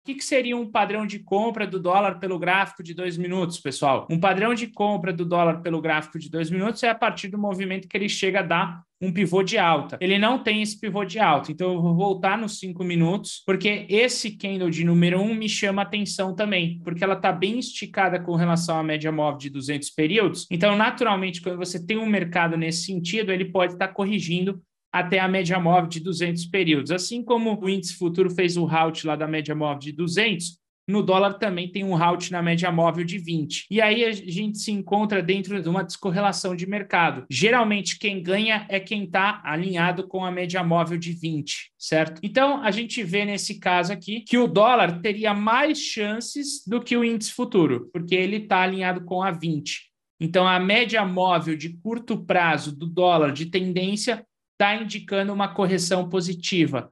O que, que, seria um padrão de compra do dólar pelo gráfico de dois minutos, pessoal? Um padrão de compra do dólar pelo gráfico de dois minutos é a partir do movimento que ele chega a dar um pivô de alta. Ele não tem esse pivô de alta, então eu vou voltar nos cinco minutos, porque esse candle de número um me chama atenção também, porque ela está bem esticada com relação à média móvel de 200 períodos. Então, naturalmente, quando você tem um mercado nesse sentido, ele pode estar tá corrigindo até a média móvel de 200 períodos. Assim como o índice futuro fez um halt lá da média móvel de 200, no dólar também tem um halt na média móvel de 20. E aí a gente se encontra dentro de uma descorrelação de mercado. Geralmente quem ganha é quem está alinhado com a média móvel de 20, certo? Então a gente vê nesse caso aqui que o dólar teria mais chances do que o índice futuro, porque ele está alinhado com a 20. Então a média móvel de curto prazo do dólar de tendência está indicando uma correção positiva.